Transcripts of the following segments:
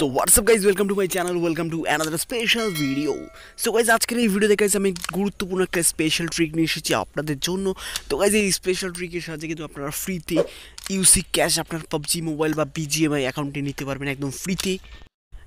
so what's up guys welcome to my channel welcome to another special video so guys আজকের এই video guys আমি গুরুত্বপূর্ণ একটা special trick নিয়ে এসেছি আপনাদের জন্য তো গাইজ এই স্পেশাল ট্রিকের সাহায্যে কিন্তু আপনারা ফ্রিতে ইউসি ক্যাশ আপনার পাবজি মোবাইল বা বিজিএমআই অ্যাকাউন্টে নিতে পারবেন একদম ফ্রিতে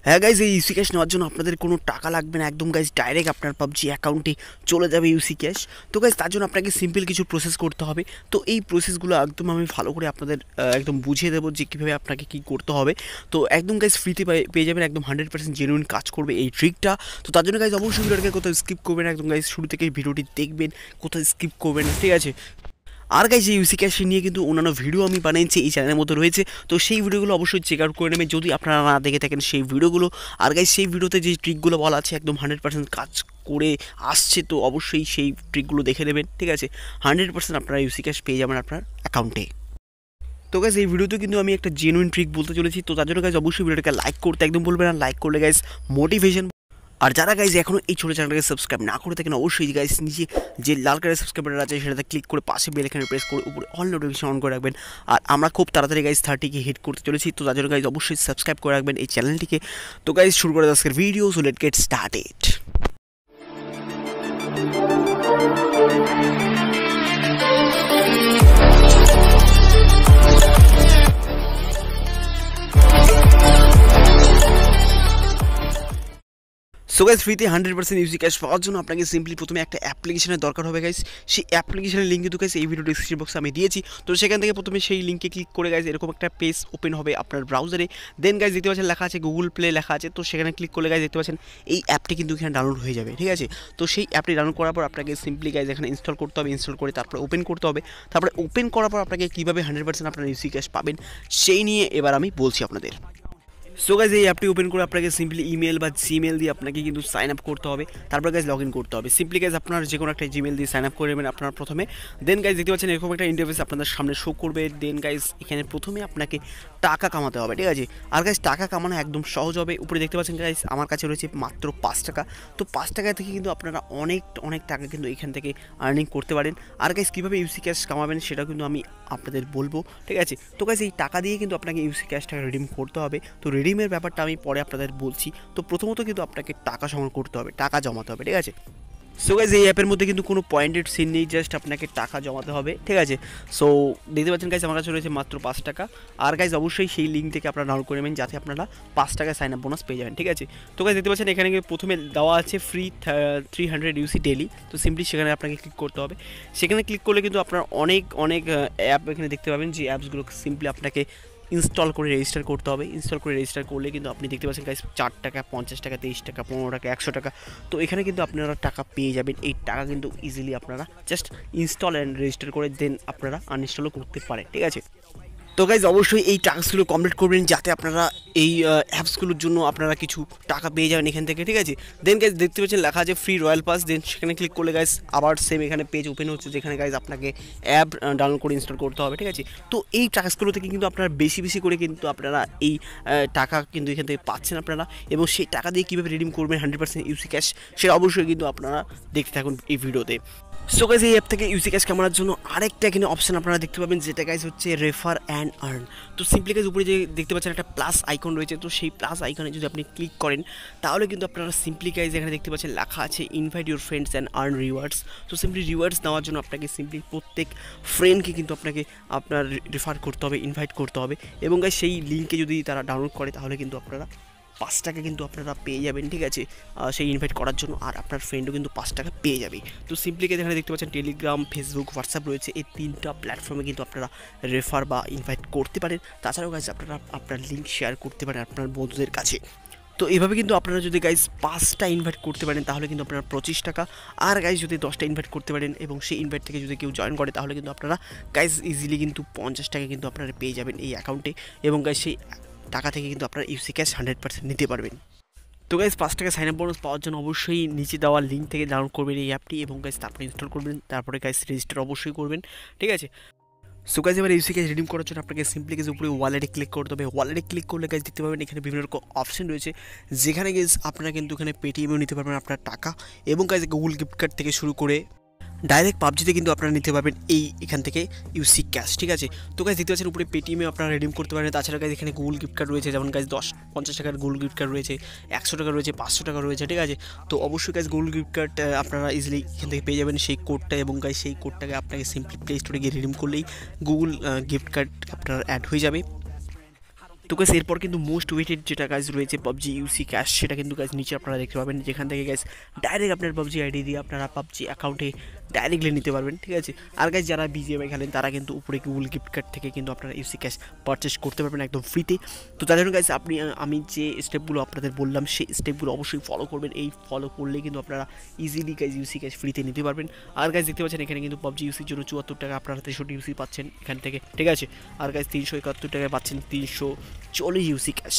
হ্যাঁ গাইজ এই ইউসি ক্যাশ নেওয়ার জন্য আপনাদের কোনো টাকা লাগবে না একদম গাইজ ডাইরেক্ট আপনার পাবজি অ্যাকাউন্টে চলে যাবে ইউসি ক্যাশ তো গাইজ তার জন্য আপনাকে সিম্পল কিছু প্রসেস করতে হবে তো এই প্রসেসগুলো একদম আমি ভালো করে আপনাদের একদম বুঝিয়ে দেবো যে কীভাবে আপনাকে কি করতে হবে তো একদম গাইজ ফ্রিতে পেয়ে যাবেন একদম হান্ড্রেড পার্সেন্ট জেনুইন কাজ করবে এই ট্রিকটা তো তার জন্য গাইজ অবশ্যই ভিডিওটাকে কোথাও স্কিপ করবেন একদম গাইজ শুরু থেকে ভিডিওটি দেখবেন কোথাও স্কিপ করবেন ঠিক আছে আর গাইজ এই ইউসি ক্যাশ নিয়ে কিন্তু অন্যান্য ভিডিও আমি বানিয়েছি এই চ্যানেলের মধ্যে রয়েছে তো সেই ভিডিওগুলো অবশ্যই চেক আউট করে নেবেন যদি আপনারা না দেখে থাকেন সেই ভিডিওগুলো আর গাইজ সেই ভিডিওতে যে ট্রিকগুলো বলা আছে একদম হান্ড্রেড পার্সেন্ট কাজ করে আসছে তো অবশ্যই সেই ট্রিকগুলো দেখে নেবেন ঠিক আছে হান্ড্রেড পার্সেন্ট আপনারা ইউসি ক্যাশ পেয়ে যাবেন আপনার অ্যাকাউন্টে তো গাইজ এই ভিডিওতে কিন্তু আমি একটা জেনুইন ট্রিক বলতে চলেছি তো তার জন্য গাইজ অবশ্যই ভিডিওটাকে লাইক করতে একদম বলবেন না লাইক করলে গাইজ মোটিভেশন আর যারা গাইজ এখনও এই ছোটো চ্যানেলটাকে সাবস্ক্রাইব না করে থাকেন অবশ্যই গাইজ নিজে যে লাল কালারের সাবস্ক্রাইব বাটন আছে সেটাতে ক্লিক করে পাশে বেল এখানে প্রেস করে উপরে অল নোটিফিকেশন অন করে রাখবেন আর আমরা খুব তাড়াতাড়ি গাইজ থার্টিকে হিট করতে চলেছি তো তার জন্য গাইজ অবশ্যই সাবস্ক্রাইব করে রাখবেন এই চ্যানেলটিকে তো গাইজ শুরু করে আজকের video so let get started so guys ফ্রিতে হান্ড্রেড পার্সেন্ট ইউজি ক্যাশ পাওয়ার জন্য আপনাকে সিম্পলি প্রথমে একটা অ্যাপ্লিকেশনের দরকার হবে গাইজ সেই অ্যাপ্লিকেশনের লিঙ্ক কিন্তু গাইজ এই ভিডিও ডিসক্রিপশন বক্সে আমি দিয়েছি তো সেখান থেকে প্রথমে সেই লিঙ্কে ক্লিক করে গাইজ এরকম একটা পেজ ওপেন হবে আপনার ব্রাউজারে দেন গাইজ দেখতে পাচ্ছেন লেখা আছে গুগল প্লে লেখা আছে তো সেখানে ক্লিক করলে গাইজ দেখতে পাচ্ছেন এই অ্যাপটি কিন্তু এখানে ডাউনলোড হয়ে যাবে ঠিক আছে তো সেই অ্যাপটি ডাউনলোড করার পর আপনাকে সিম্পলি গাইজ এখানে ইনস্টল করতে হবে ইনস্টল করে তারপরে ওপেন করতে হবে তারপরে ওপেন করার পর আপনাকে কীভাবে হান্ড্রেড পার্সেন্ট আপনার ইউসি ক্যাশ পাবেন সেই নিয়ে এবার আমি বলছি আপনাদের সো গাইজ এই অ্যাপটি ওপেন করে আপনাকে সিম্পলি ইমেল বা জিমেল দিয়ে আপনাকে কিন্তু সাইন আপ করতে হবে তারপর গাইজ লগ ইন করতে হবে সিম্পলি গাইজ আপনার যে কোনো একটা জিমেল দিয়ে সাইন আপ করে নেবেন আপনার প্রথমে দেন গাইজ দেখতে পাচ্ছেন এরকম একটা ইন্টারভিউস আপনাদের সামনে শো করবে দেন গাইজ এখানে প্রথমে আপনাকে টাকা কামাতে হবে ঠিক আছে আর গাইজ টাকা কামানো একদম সহজ হবে উপরে দেখতে পাচ্ছেন গাইজ আমার কাছে রয়েছে মাত্র পাঁচ টাকা তো পাঁচ টাকা থেকে কিন্তু আপনারা অনেক অনেক টাকা কিন্তু এখান থেকে আর্নিং করতে পারেন আর গাইজ কীভাবে ইউসি ক্যাশ কামাবেন সেটা কিন্তু আমি আপনাদের বলবো ঠিক আছে তো গাইজ এই টাকা দিয়ে কিন্তু আপনাকে ইউসি ক্যাশটা রিডিম করতে হবে তো রিডিমের ব্যাপারটা আমি পরে আপনাদের বলছি তো প্রথমত কিন্তু আপনাকে টাকা সংগ্রহ করতে হবে টাকা জমাতে হবে ঠিক আছে সো গাইজ এই অ্যাপের মধ্যে কিন্তু কোনো পয়েন্টেড সিন নেই জাস্ট আপনাকে টাকা জমাতে হবে ঠিক আছে সো দেখতে পাচ্ছেন গাইজ আমার কাছে রয়েছে মাত্র পাঁচ টাকা আর গাইজ অবশ্যই সেই লিঙ্ক থেকে আপনারা ডাউনলোড করে নেবেন যাতে আপনারা পাঁচ টাকায় সাইন আপ বোনাস পেয়ে যাবেন ঠিক আছে তো গাইজ দেখতে পাচ্ছেন এখানে প্রথমে দেওয়া আছে free three hundred UC daily তো সিম্পলি সেখানে আপনাকে ক্লিক করতে হবে সেখানে ক্লিক করলে কিন্তু আপনার অনেক অনেক অ্যাপ এখানে দেখতে পাবেন যে অ্যাপসগুলো সিম্পলি আপনাকে ইনস্টল করে রেজিস্টার করতে হবে ইনস্টল করে রেজিস্টার করলে কিন্তু আপনি দেখতে পাচ্ছেন গাইস চার টাকা পঞ্চাশ টাকা তেইশ টাকা পনেরো টাকা একশো টাকা তো এখানে কিন্তু আপনারা টাকা পেয়ে যাবেন এই টাকা কিন্তু ইজিলি আপনারা জাস্ট ইনস্টল অ্যান্ড রেজিস্টার করে দেন আপনারা আনইনস্টলও করতে পারেন ঠিক আছে তো গাইজ অবশ্যই এই টাস্কগুলো কমপ্লিট করবেন যাতে আপনারা এই অ্যাপসগুলোর জন্য আপনারা কিছু টাকা পেয়ে যাবেন এখান থেকে ঠিক আছে দেন গাইজ দেখতে পাচ্ছেন লেখা আছে ফ্রি রয়্যাল পাস দেন সেখানে ক্লিক করলে গাইজ আবার সেম এখানে পেজ ওপেন হচ্ছে যেখানে গাইজ আপনাকে অ্যাপ ডাউনলোড করে ইনস্টল করতে হবে ঠিক আছে তো এই টাস্কগুলো থেকে কিন্তু আপনারা বেশি বেশি করে কিন্তু আপনারা এই টাকা কিন্তু এখান থেকে পাচ্ছেন আপনারা এবং সেই টাকা দিয়ে কীভাবে রিডিম করবেন হান্ড্রেড পার্সেন্ট ইউসি ক্যাশ সেটা অবশ্যই কিন্তু আপনারা দেখতে থাকুন এই ভিডিওতে সো গাইজ এই অ্যাপ থেকে ইউসি ক্যাশ ক্যামেরার জন্য আরেকটা এখানে অপশন আপনারা দেখতে পাবেন যেটা গাইজ হচ্ছে রেফার অ্যান্ড আর্ন তো সিম্পলি গাইজ উপরে যে দেখতে পাচ্ছেন একটা প্লাস আইকন রয়েছে তো সেই প্লাস আইকনে যদি আপনি ক্লিক করেন তাহলে কিন্তু আপনারা সিম্পলি গাইজ এখানে দেখতে পাচ্ছেন লেখা আছে invite your friends and earn rewards তো সিম্পলি রিওয়ার্ডস নেওয়ার জন্য আপনাকে সিম্পলি প্রত্যেক ফ্রেন্ডকে কিন্তু আপনাকে আপনার রেফার করতে হবে ইনভাইট করতে হবে এবং গাইজ সেই লিঙ্কে যদি তারা ডাউনলোড করে তাহলে কিন্তু আপনারা পাঁচ টাকা কিন্তু আপনারা পেয়ে যাবেন ঠিক আছে সেই ইনভাইট করার জন্য আর আপনার ফ্রেন্ডও কিন্তু পাঁচ টাকা পেয়ে যাবে তো সিম্পলিকে যেখানে দেখতে পাচ্ছেন টেলিগ্রাম ফেসবুক হোয়াটসঅ্যাপ রয়েছে এই তিনটা প্ল্যাটফর্মে কিন্তু আপনারা রেফার বা ইনভাইট করতে পারেন তাছাড়াও গাছ আপনারা আপনার লিঙ্ক শেয়ার করতে পারেন আপনার বন্ধুদের কাছে তো এভাবে কিন্তু আপনারা যদি গাইজ পাঁচটা ইনভাইট করতে পারেন তাহলে কিন্তু আপনারা পঁচিশ টাকা আর গাইজ যদি দশটা ইনভাইট করতে পারেন এবং সেই ইনভাইট থেকে যদি কেউ জয়েন করে তাহলে কিন্তু আপনারা গাইজ ইজিলি কিন্তু পঞ্চাশ টাকা কিন্তু আপনারা পেয়ে যাবেন এই অ্যাকাউন্টে এবং গাইজ সেই টাকা থেকে কিন্তু আপনারা ইউসি ক্যাশ হান্ড্রেড পার্সেন্ট নিতে পারবেন তো গাইজ পাঁচ টাকা সাইন আপ বোনাস পাওয়ার জন্য অবশ্যই নিচে দেওয়া লিঙ্ক থেকে ডাউনলোড করবেন এই অ্যাপটি এবং গাইজ তারপরে ইনস্টল করবেন তারপরে গাইজ রেজিস্টার অবশ্যই করবেন ঠিক আছে সো গাইজ এবার ইউসি ক্যাশ রিডিম করার জন্য আপনাকে সিম্পলি গেছে উপরে ওয়ালেটে ক্লিক করতে হবে ওয়ালেটে ক্লিক করলে গাইজ দেখতে পাবেন এখানে বিভিন্ন রকম অপশন রয়েছে যেখানে গেজ আপনারা কিন্তু এখানে পেটিএমও নিতে পারবেন আপনার টাকা এবং গাইজ গুগল গিফট কার্ড থেকে শুরু করে ডাইরেক্ট পাবজিতে কিন্তু আপনারা নিতে পারবেন এই এখান থেকে ইউসি ক্যাশ ঠিক আছে তো কাজ দেখতে পাচ্ছেন উপরে পেটিএমে আপনারা রিডিম করতে পারেন তাছাড়া কাজ এখানে গুগল গিফট কার্ড রয়েছে যেমন কাজ দশ পঞ্চাশ টাকার গুগল গিফট কার্ড রয়েছে একশো টাকা রয়েছে পাঁচশো টাকা রয়েছে ঠিক আছে তো অবশ্যই কাজ গুগল গিফট কার্ড আপনারা ইজিলি এখান থেকে পেয়ে যাবেন সেই কোডটা এবং কাজ সেই কোডটাকে আপনাকে সিম্পলি প্লে স্টোরে গিয়ে রিডিম করলেই গুগল গিফট কার্ড আপনার অ্যাড হয়ে যাবে তো গাছ এরপর কিন্তু মোস্ট ওয়েটেড যেটা কাজ রয়েছে পাবজি ইউসি ক্যাশ সেটা কিন্তু কাজ নিচে আপনারা দেখতে পাবেন যেখান থেকে গ্যাস ডাইরেক্ট আপনার পাবজি আইডি দিয়ে আপনারা পাবজি অ্যাকাউন্টে ডাইরেক্টলি নিতে পারবেন ঠিক আছে আর গাছ যারা বিজিএমআই খেলেন তারা কিন্তু উপরে গুগল গিফট কার্ড থেকে কিন্তু আপনারা ইউসি ক্যাশ পারচেস করতে পারবেন একদম ফ্রিতে তো তাদের কাছে আপনি আমি যে স্টেপগুলো আপনাদের বললাম সেই স্টেপগুলো অবশ্যই ফলো করবেন এই ফলো করলে কিন্তু আপনারা ইজিলি গাইজ ইউসি ক্যাশ ফ্রিতে নিতে পারবেন আর গাছ দেখতে পাচ্ছেন এখানে কিন্তু পাবজি ইউসির জন্য চুয়াত্তর টাকা আপনারা তেষট্টি ইউসি পাচ্ছেন এখান থেকে ঠিক আছে আর গাছ তিনশো একাত্তর টাকায় পাচ্ছেন তিনশো চল্লিশ ইউসি ক্যাশ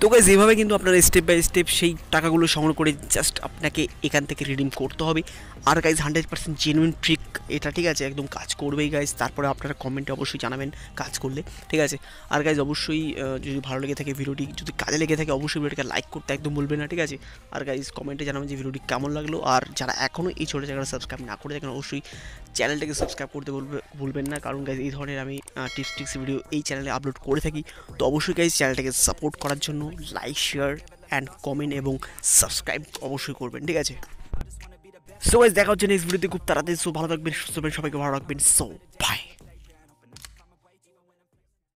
তো গাইজ এভাবে কিন্তু আপনার স্টেপ বাই স্টেপ সেই টাকাগুলো সংগ্রহ করে জাস্ট আপনাকে এখান থেকে রিডিম করতে হবে আর guys hundred percent genuine trick এটা ঠিক আছে একদম কাজ করবেই গাইজ তারপরে আপনারা কমেন্টে অবশ্যই জানাবেন কাজ করলে ঠিক আছে আর গাইজ অবশ্যই যদি ভালো লেগে থাকে ভিডিওটি যদি কাজে লেগে থাকে অবশ্যই ভিডিওটিকে লাইক করতে একদম ভুলবেন না ঠিক আছে আর গাইজ কমেন্টে জানাবেন যে ভিডিওটি কেমন লাগলো আর যারা এখনও এই ছোটো জায়গাটা সাবস্ক্রাইব না করে থাকেন অবশ্যই চ্যানেলটাকে সাবস্ক্রাইব করতে ভুলবেন না কারণ গাইজ এই ধরনের আমি টিপস টিপস ভিডিও এই চ্যানেলে আপলোড করে থাকি তো অবশ্যই গাইজ চ্যানেলটাকে সাপোর্ট করার জন্য লাইক শেয়ার অ্যান্ড কমেন্ট এবং সাবস্ক্রাইব অবশ্যই করবেন ঠিক আছে সো দেখা হচ্ছে নেক্সট ভিডিওতে খুব তাড়াতাড়ি সো ভালো থাকবেন সুস্থ সবাইকে ভালো রাখবেন সো